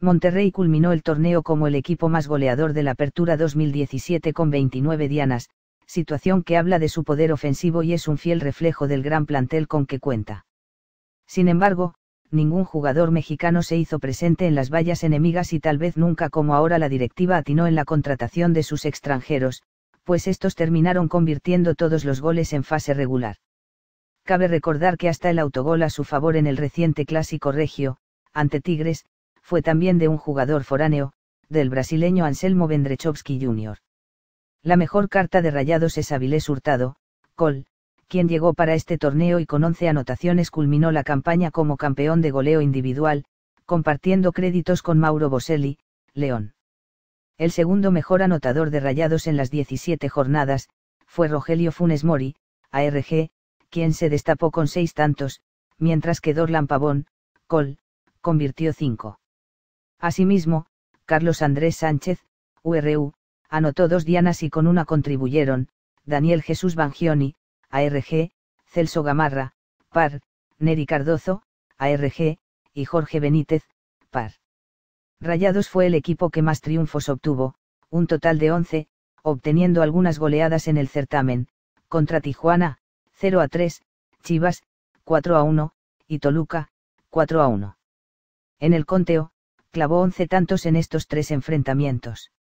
Monterrey culminó el torneo como el equipo más goleador de la Apertura 2017 con 29 dianas, situación que habla de su poder ofensivo y es un fiel reflejo del gran plantel con que cuenta. Sin embargo, ningún jugador mexicano se hizo presente en las vallas enemigas y tal vez nunca como ahora la directiva atinó en la contratación de sus extranjeros, pues estos terminaron convirtiendo todos los goles en fase regular. Cabe recordar que hasta el autogol a su favor en el reciente clásico regio, ante Tigres, fue también de un jugador foráneo, del brasileño Anselmo Vendrechowski Jr. La mejor carta de rayados es Avilés Hurtado, Col, quien llegó para este torneo y con 11 anotaciones culminó la campaña como campeón de goleo individual, compartiendo créditos con Mauro Boselli, León. El segundo mejor anotador de rayados en las 17 jornadas, fue Rogelio Funes Mori, ARG, quien se destapó con seis tantos, mientras que Dorlan Pavón, Col, convirtió cinco. Asimismo, Carlos Andrés Sánchez, URU, anotó dos dianas y con una contribuyeron, Daniel Jesús Bangioni, ARG, Celso Gamarra, PAR, Neri Cardozo, ARG, y Jorge Benítez, PAR. Rayados fue el equipo que más triunfos obtuvo, un total de 11, obteniendo algunas goleadas en el certamen, contra Tijuana, 0 a 3, Chivas, 4 a 1, y Toluca, 4 a 1. En el conteo, clavó once tantos en estos tres enfrentamientos.